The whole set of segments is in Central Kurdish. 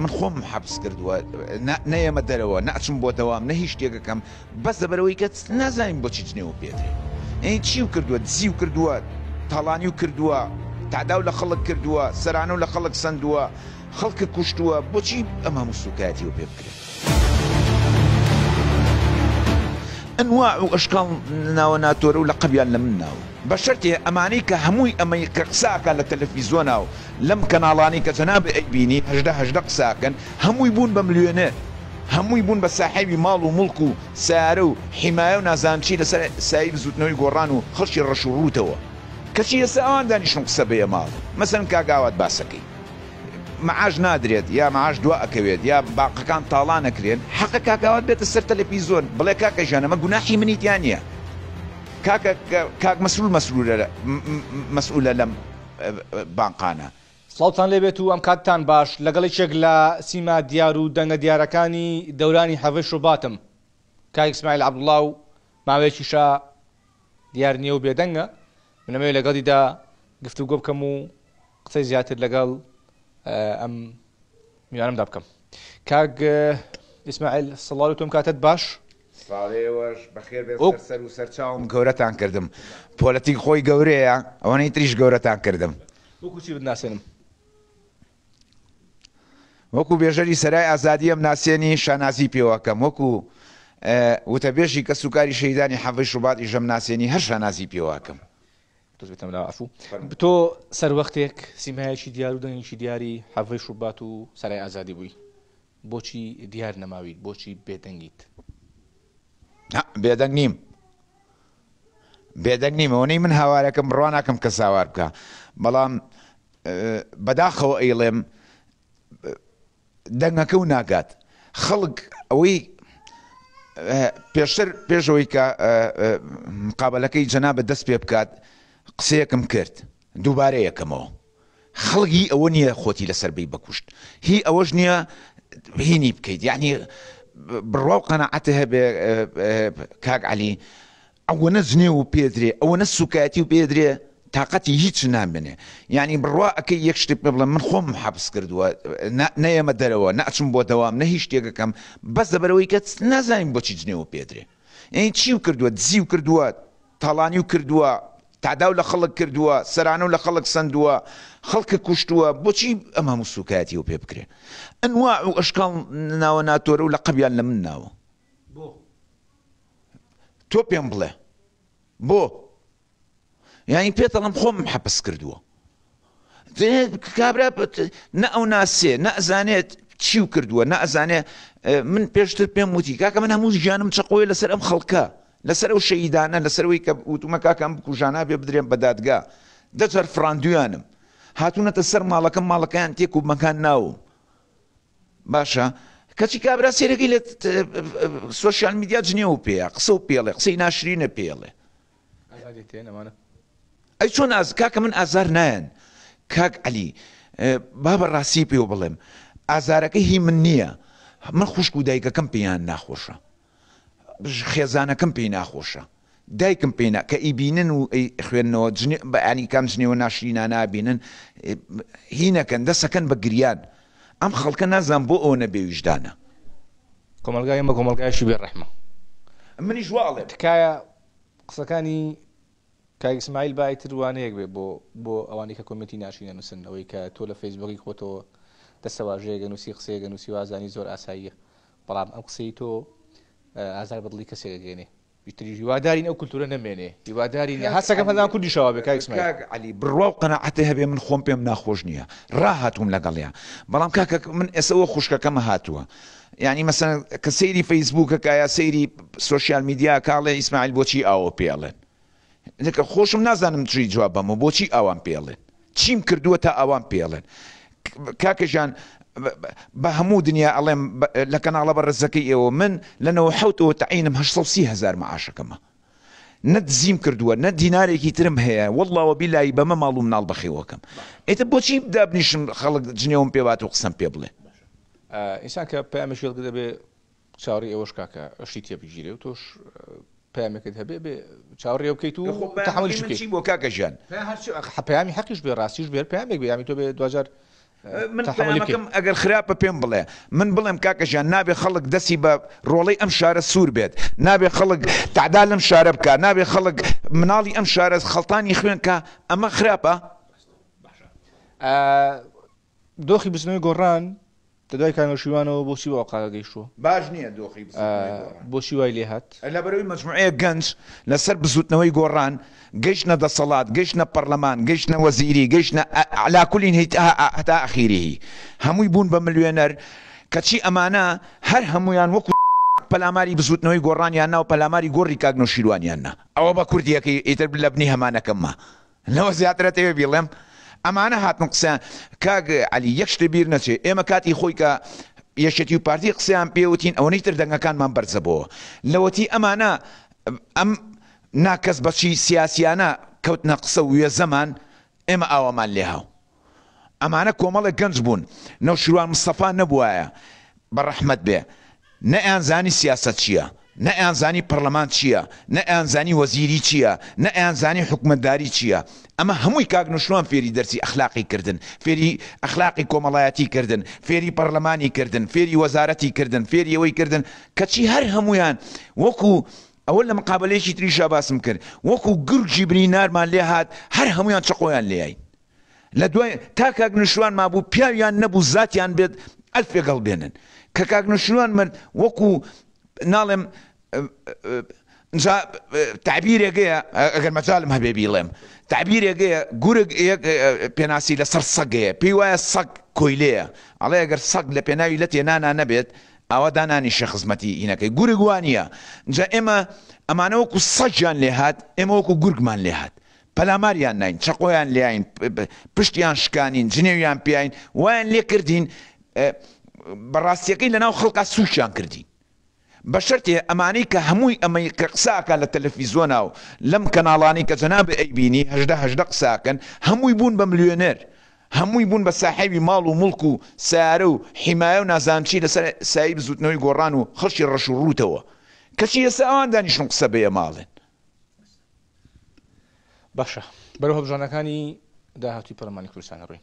من خۆم حەبس کردووە نەیەمە دەرەوە ناچم بۆ دەوام نە هیچ شتێکەکەم بەس دەبەرەوەی کە نازانین بۆچی جنێوە پێدرێ ئەین چی و کردووە دزی و کردووە تاڵانی و کردووە تاداو لە خەڵک کردووە سەرانە و لە خەڵک سندووە خەڵکە کوشتووە بۆچی ئەمە موسوکاتی و پێ بکرێت انواع واشكال من وناتور ولا قبيلنا منا بشرتي امانيك هموي امي قساك على التلفزيون او لم كنالاني جناب اي بيني هجدا هجدا قساكن هموي بون بمليونير هموي بون بساحبي مال ماڵ سارو حمايه ونازانشي سايب زوت حیمایە و نازانچی لەسەر سایب زودنەوەی گۆڕان و خەشی ڕەش و ڕوتەوە کەچی ئێستا ئەوان مەعاش نادرێت یا مەعاش دو ئەکەوێت یا باقەکان تاڵان نەکرێن حەقە کاکاوات بێتە سەر تەلەپیزۆن بڵێ کاکە ژانەمە گوناحی منیتیان نیە کاک مەسرول مەسئولە لەم بانقانە سڵاوتان لێبێت و ئەم کاتتان باش لەگەڵێکێک لە سیما دیار و دەنگە دیارەکانی دەورانی هەڤش و باتم کاکسمایل عبدڵاو ماوێکیشە دیار نییە و بێدەنگە منەمەوێ لەگەڵیدا گفتو گۆ بکەم و قسەی زیاتر لەگەڵ ئەم میوانمدا بکەم کاگ ئیسماعیل سڵاو تۆم کاتت باش سەر و سەرچاوم گەورەتان کردم پۆلەتیک خۆی گەورەیە ئەوانەی تریش گەورەتان کردم وەکوچی بناسێنم وەکو بێژەری سەرای ئازادی ئەم ناسێنی شانازی پێوەکەم وەکو وتەبێژی کە سوکاری شەیدانی حەفەی شوباتی ژەم ناسێنی هەر شانازی پێواکەم دەستێتم لەعفو تۆ سەر وەختێک سیمایەکی دیار و دەنگشی دیاری حەڤی شوبات و سەرای ئازادی بووی بۆچی دیار نەماویت بۆچی بێدەنگیت بێدەنگ نیم بێدەنگ نیمەوەنەی من هاوارەکەم ڕواناکەم کە ساوار بکە بەڵام بەداخەوە ئەیڵێم دەنگەکە و ناگات خەڵک ئەوەی پێشتر پێشەوەی کە مقابلەکەی جەنا بە دەست پێ بکات قسەیەکم کرد دووبارە یەکەمەوە خەڵگی ئەوە نییە خۆتی لەسەر بی بکوشت هی ئەوەش نییە هینی بکەیت یعنی بڕواو قەنەعەتە هەبێ کاک علی ئەوەنە جنێ و پێدرێ ئەوەنە سوکاتی و پێدرێ تااقەتی هیچ نامێنێ ینی بڕوا ئەەکە یەک شتێک پێ بڵم من خۆم حەبس کردووە نەیەمە دەرەوە ناچم بۆ دەوام نە هیچ شتێکەکەم بەس دەبەرەوەی کە نازانین بۆچی جنێ و پێدرێ ئەین چی و کردووە دزی و کردووە تاڵانی و کردووە تاداو لە خەڵک کردووە سەرانە و لە خەڵک سندووە خەڵکە کوشتووە بۆچی ئەمە موسوکاتی و پێ بکرێ ئەنوا و ئەشکال ناوە ناتۆرە و لە قەبیان لە من ناوە تۆ پێم بڵێ بۆ یانی پێتەڵم خۆم حەپس کردووە کابرا نە ئەو ناسێ نەزانێت چی و کردووە نەزانێ من پێشتر پێم وتی کاکە من هەموو ژیانم چقۆی لەسەر ئەم خەڵکە لەسەر ئەو شەیدانە لەسەرەوەی کە وتومە کاکەم بکوژانە بێ بدرێن بەدادگا دەچەر فراندویانم هاتوونەتە سەر ماڵەکەم ماڵەکەیان تێک و مەکان ناوم باشە کەچی کابرا سێرەگەی لە سوۆشیال میدیا جنێ و پێە قسە و پێڵێ قسەی ناشرینە پێڵێ ئەی چۆن کاکە من ئازار نایەن کاک علی با بە ڕاستی پێ و بڵێم ئازارەکە هی من نییە من خوشک و دایکەکەم پێیان ناخۆشە خێزانەکەم پێی ناخۆشە دایکم پێینا کە ئیبینن و خوێندنەوە بەانی کام جنێوە ناشرینا نابینن هینەکەن دەسەکەن بە گریان ئەم خەڵکە نازان بۆ ئەوە نەبێویشدانە کۆمەلگای مە کۆمەلگایشی بێ ڕحمە منیش واڵێ تکایە قسەکانی کاگسمایل بایتر وانەیەک بێ بۆ بە ئەوانی کە کۆمیتی ناشینە نووسن ئەوەی کە تۆ لە فەیسبوکی خۆتەوە دەسەواژەیە گەنووسی قسەیە گەنووسی وازانی زۆر ئاساییە بەڵام ئەم قسەی تۆ ئازار بەدڵی کەسێکگەێنێ بیتری هیوادارین ئەو کولتورە نمێنێ هیوادارین هەسەکەم هەدا کوردی شەوابێک علی بڕوا و قەنەعەتە هەبێ من خۆم پێم ناخۆش نییە ڕاهاتوم لەگەڵیان بەڵام کاکە من ئێسەوە خوشکەکەمە هاتووە. ینی مەسەن کە سەیری فەیسبووکەکە یا سەیری سوۆسیال میدیا کاڵێ ئیسماعیل بۆچی ئەوە پێڵێن لەکە خۆشم نازانم تری جوابەمە بۆچی ئەوان پێڵێن چیم کردووە تا ئەوان پێڵێن کاکەژان بە هەموو دنیا ئەڵێم لە کەناڵە بە ڕزەکەی ئێوە من لەنەوە حوتەوە تعینم هەسی هزار معاشەکەمە نەت زیم کردووە نە دینارێکی ترم هەیە وەڵاوە بیلایی بەمە ماڵ و مناڵ بەخێوەکەم ئێتە بۆچی دابنیشم خەڵک جنێوم پێوات و قسم پێ بڵێ ئینسان کە پامەشێت دەبێ چاوەڕی ئەوەش کاکە ئەشی تێبگیرێ و تۆش پامەکەت هەبێ بێ چاوەڕێوکەیت و تەحمەلی بۆ کاکە ژیان حپامی حەقیش بێ ڕاستیش بێ پامێک بێ یامی تۆ بێ دوجار منەکەم ئەگەر خراپە پێم بڵێ من بڵێم کاکەژیان نابێ خەڵک دەسی بە ڕۆڵی ئەم شارە سوور بێت نابێ خەڵک تعدا لەم شارە بکە نابێ خەڵک مناڵی ئەم شارە خەڵتانی خوێنکە ئەمە خراپە دۆخی بزنەوەی گۆڕان دەدوای کانگەشیوانەوە بۆچی بۆ قاگەیشتوە باش نییە دۆخی بۆچی وای لێ هات لە بەرەوەی مجموعەیە گەنج لەسەر بزوتنەوەی گۆڕان گەشتە دەسەڵات گەشتە پەرلەمان گەشتە وەزیری گەشتە علاکولین هیتا ئەخیریهی هەمووی بوون بە ملیێنەر کەچی ئەمانە هەر هەمویان وەکو پەلاماری بزوتنەوەی گۆڕانیان ناو پەلاماری گۆڕی کاگنۆشیروانیان نا ئەوە بە کوردیەکەی ئیتر لەبنی هەمانەکەممە لەوە زیاترەتەوێ بیڵێم. ئەمانە هاتن قسە کاگ علی یەک شت بیر نەچێ ئێمە کاتی خۆی کە یەشێتی و پارتی قسەیان پێوتین ئەوەی تر دەنگەکانمان بەرزەبەوە لەوەتی ئەمانە ئەم ناکەس بەچی سیاسیانە کەوتنە قسە وە زەمان ئێمە ئاوامان لێ هاو ئەمانە کۆمەڵە گەنج بوون نەوشیروان مستەفا نەبووایە بەڕەحمت بێ نە ئەیان زانی سیاست چییە؟ نە ئەیانزانی پەرلەمان چییە نە ئەیانزانی وەزیری چییە نە ئەیانزانی حکومتداری چییە ئەمە هەمووی کاگنشلوان فێری دەرسی ئەخلاقی کردن فێری ئەخلاقی کۆمەڵایەتی کردن فێری پەرلەمانی کردن فێری وەزارەتی کردن فێری ئەوەی کردن کەچی هەر هەمویان وەکو ئەوە لە مقابلێکی تریشا باسم کرد وەکو گرجی بری نارمان لێ هاات هەر هەمویان چقۆیان لێیان لە دوای تا کاگنشلوان مابوو پیاویان نەبوو زاتیان بێت ئەلفێگەڵ بێنن کە کاگنشلوان من وەکو ناڵێم جا تعبیرێکەیە ئەگەر مەجاالم هەبێ بیڵێم تعبیرێکەیە گورگ پێناسی لە سەر سەگەیە پێی وایە سەگ کۆیلەیە ئەڵێ ئەگەر سەگ لە پێناوی لە تێنانا نەبێت ئەوە دانانی شەخزمەتی ئینەکەی گورگوانە جا ئێمە ئەمانەوەکو سەجیان لێ هاات ئێمەوەکو گورگمان لێ هاات پەلاماریان نین چقۆیان لاین پشتیان شکانین جنێویان پیاین وایان لێ کردین بەڕاستیەکەی لەناو خەڵکە سوشیان کردین بە شەرتێ ئەمانەی کە هەمووی ئەمەی کە قساکە لە تەلەفیزۆنا و لەم کەناڵانی کە جەناب ئەیبینی هەهدە قساکەن هەمووی بوون بە ملیۆنەر هەمووی بوون بە ساحیبی ماڵ و مڵک و سارە و حیمایە و نازانچی لەسەر سایب زودنەوەی گۆڕان و خەشی ڕەش و ڕوتەوە کەچی ئێستا ئەوان دانیشن قسە بەیە ماڵێن باشە بەرە هەبژانەکانی داهاتی پەرمانی کوردستانە ڕووی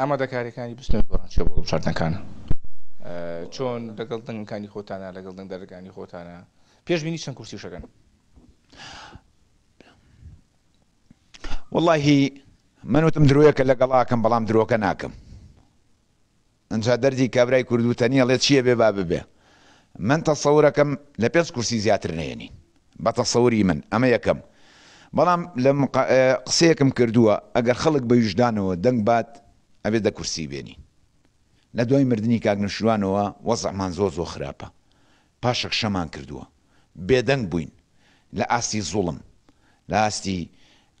ئامادەکارەکانی بستنەوە گۆڕان چێ بۆ شارتەکانە چۆن لەگەڵ دەنگکانی خۆتانە لەگەڵ دەنگ دەرەکانی خۆتانە پێشبینی چەند کورسی شەکەن واللهی منوتم درۆیەکە لەگەڵاکەم بەڵام درۆکە ناکەم ئەجا دەردی کابرای کوردوتەنیە لێت چییە بێ با ببێ من تەسەورەکەم لە پێنج کورسی زیاتر نێنی بە تەسەوری من ئەمە یەکەم بەڵام لە قسەیەکم کردووە ئەگەر خەڵک بە یژدانەوە دەنگ بات ئەبێ دە کورسی بێنی لە دوای مردنی کاگنشوانەوە وەزەمان زۆ زۆ خراپە پاشەک شەمان کردووە بێدەنگ بووین لە ئاستی زوڵم لە ئاستی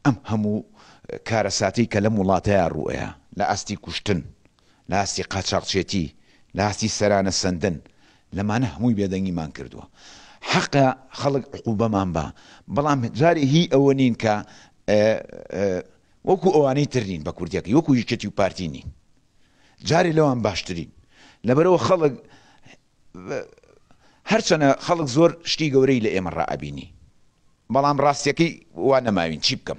ئەم هەموو کارەساتی کە لەم وڵاتەیە ڕوئەیە لە ئاستی کوشتن لە ئاستی قاچاقچێتی لە ئاستی سەرانە سندن لەمانە هەمووی بێدەنگیمان کردووە حەقە خەڵک عقوبەمان بە بەڵام جاری هی ئەوە نین کە وەکو ئەوانەی ترین بە کوردیەکە وەکو هیچکەتی و پارتی نین جاری لەوان باشترین لەبەرەوە خەڵک هەرچەنە خەڵک زۆر شتی گەورەی لە ئێمە ڕائبینی بەڵام ڕاستیەکەی وا نەماوین چی بکەم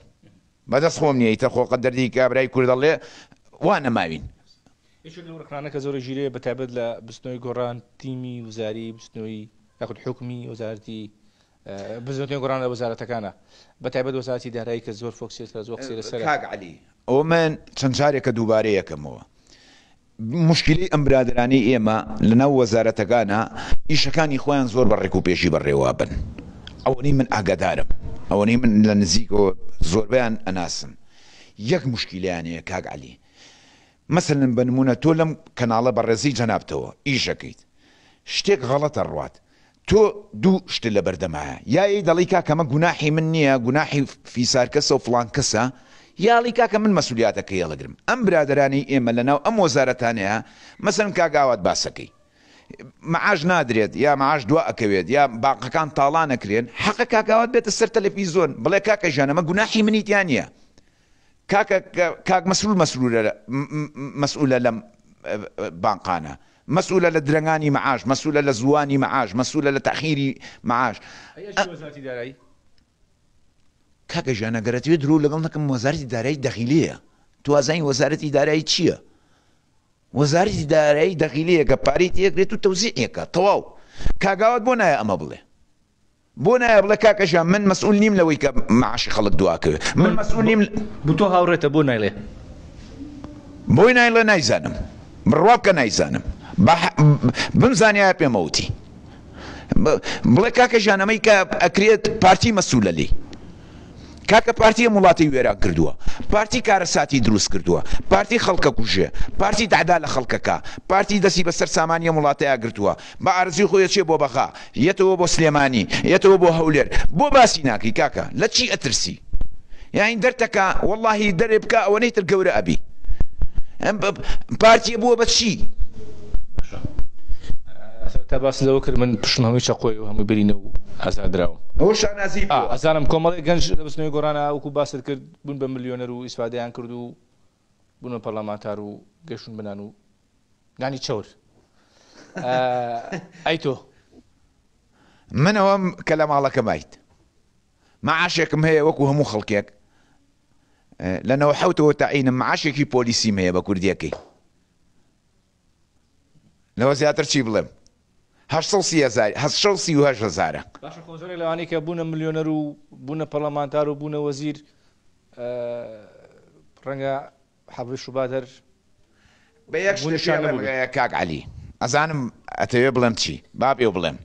بەدەست خۆم نیە تە خۆقە دەردی کابرای کوردەڵێ وا نەماوین ڕانەکە زۆر ژیرێ بەتابەت لە بستنەوەی گۆڕان تیمی وزاری بستنەوەی یاخود حکمی وەزارتی بزنەوەی گۆڕان لە وەزارەتەکانە بەتابەت وەزارتی دارایی کە زۆر فۆکسێت زۆر سەر کاگعالی ئەوە من چەند جارێکە دووبارەیەکەمەوە مشکلی ئەم برادرانی ئێمە لەناو وەزارەتەکانە ئیشەکانی خۆیان زۆر بەڕێک و پێشی بەڕێوا بن ئەوەی من ئاگادارم ئەوەی من لە نزیکەوە زۆربیان ئەناسم یەک مشکیلیانەیە کاگعالی مەسلن بنمونە تۆ لەم کەناڵە بەڕێزی جەنابتەوە ئیشەکەیت شتێک غەڵەتە ڕات تۆ دوو شت لە بەردەمایە یای دەڵی کا کەمە گوناحی من نییە گوناحی فیسار کەسە و فلان کەسە یاڵی کاکە من مەسولیاتەکە یەڵەگرم ئەم برادرانی ئێمە لەناو ئەم وەزارەتانەیە مەسن کاگاوات باسەکەی معاش نادرێت یا معاش دو ئەکەوێت یا باقەکان تاڵانەکرێن حەقە کاکاوات بێتە سەر تەلەفیزۆن بڵێ کاکە ژانەمە گوناحی منیتیان نیە کاک مەسرول مەسئولە لەم بانقانە مەسئولە لە درنگانی معاش مەسئولە لە زوانی معاش مەسئولە لە تەخیری معاش دارایی کاکە ژیانەگەرەتوێت درو لەگەڵ نەکەم وەزارتی دارایی دەخیلەیە توازانی وەزارەتی دارایی چییە؟ وەزارتی دارایی دەخیلەیە کە پارێت یەکرێت و تەوزیعەکە تەواو کاگاوت بۆ نایە ئەمە بڵێ بۆ نایە بڵە کاکەژیان من مەسئول نیم لەوەی کە معشی خەڵک دواکەوێت من مەسئول نیم بتۆ هاوڕێتە بۆ نایڵێ بۆی نایڵە نایزانم بڕواکە نایزانم بمزانیا پێمەوتی بڵێ کاکە ژانەمەی کە ئەکرێت پارتی مەسوولە لی کاکە پارتی وڵاتی وێران کردووە پارتی کارەساتی دروست کردووە پارتی خەڵکە کوژێ پارتی دادا لە خەڵکەکە پارتی دەسی بەسەر سامانیە وڵاتەیە گرتووە بە ئارزی خۆیە چێ بۆ بەخا یەتەوە بۆ سلێمانی یەتەوە بۆ هەولێر بۆ باسی ناکەی کاکە لە چی ئەترسی یاین دەرتەکە واللهی دەرێ بکە ئەوەی تر گەورە ئەبی ئەم پارتی بووە بە چی؟ تا باس لەوە کرد من پشنەوەی چقۆی و هەموو برینەوە ئازادراوم ئەوە شانازی ئازانم کۆمەڵی گەنج لە بستنەوەی گۆرانە وەکو باست کرد بوون بە ملیۆنەر و ئیسپادیان کرد و بوون پەرلەمانتار و گەشتون بنان و نانی چور ئەی تۆ منەوەم کە لە ماڵەکە مایت مەعاشێکم هەیە وەکو هەموو خەڵکێک لەنەوە حوتەوە تاعینم معاشێکی پۆلیسیم هەیە بە کوردیەکەی لەوە زیاتر چی بڵێم هزارە لەوانی کە بوونە ملیۆنەر و بوونە پەرلەمانتار و بوونە وەزیر ڕەنگە حەبش شوباتەر بە یەک کاک علی ئەزانم ئەتەوێ بڵێم چی با پێ بڵێم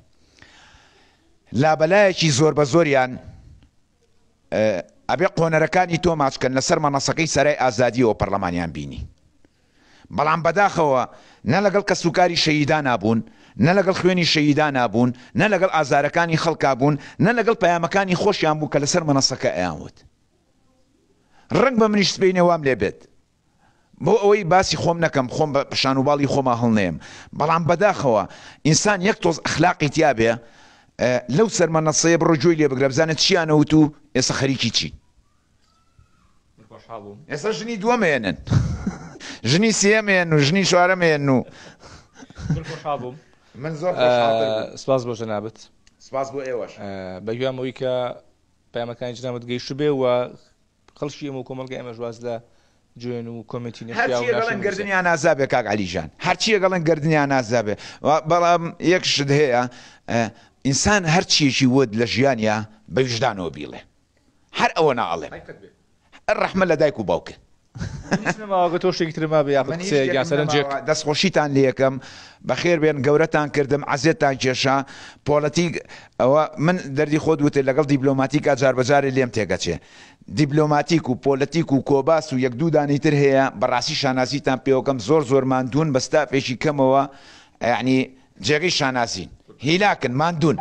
لابەلایەکی زۆر بە زۆریان ئەبێ قۆنەرەکانی تۆ ماچکەن لەسەر مەنەسەکەی سەرای ئازادیەوە پەرلەمانیان بینی بەڵام بەداخەوە نە لەگەڵ کە سوکاری شەیدا نابوون نە لەگەڵ خوێنی شەیدا نابوون نە لەگەڵ ئازارەکانی خەڵکا بوون نە لەگەڵ پەیامەکانی خۆشیان بوو کە لەسەر مەنەسەکە ئەیانوت ڕنگ بە منیش بینەوەم لێ بێت بۆ ئەوەی باسی خۆم نەکەم خۆم بە پیششان و باڵی خۆما هەڵنێم بەڵام بەداخەوە ئینسان یەک تۆز ئەخلاقی تیا بێ لەو سەرمەەسەیە بڕۆجوی لێ بگرە بزانێت چیانەوت و ئێستا خەریکی چی ئێستا ژنی دووەمێنن ژنی سێمێن و ژنی شوارەمێن و بووم من زۆر سپاس بۆ ژەنابەت سپاس بۆ ئێوەش بەگوێمەوەی کە پامەکانی جنابەت گەیشت بێەوە خەڵشی ئەمە کۆمەلگە ئێمە ژواز لە جوێن و کمیتی گەڵن گردنیان نازابێ کاک علیژان هەرچیە گەڵن گردنیان نازابێ بەڵام یەکشت هەیە ئینسان هەرچیەکی ود لە ژیانیا بەویژدانەوە بیڵێ هەر ئەوە ناڵێ ڕەحمە لە دایک و باوکە تۆ شتێکترما دەستخۆشیتان لەکەم بەخێر بێن گەورەتان کردم عزیێتان کێشا پۆلەتیک ئەوە من دەردی خۆت وتێ لەگەڵ دیبلۆماتیک جار بەجارێ لێم تێگەچێ دیبلۆماتیک و پۆلەتیک و کۆباس و یەک دوودانی تر هەیە بەڕاستی شانازیتان پێوەکەم زۆر زۆرمان دوون بەستا پێشی کەمەوە ینی جێگەی شانازین هیلاکن ماندون.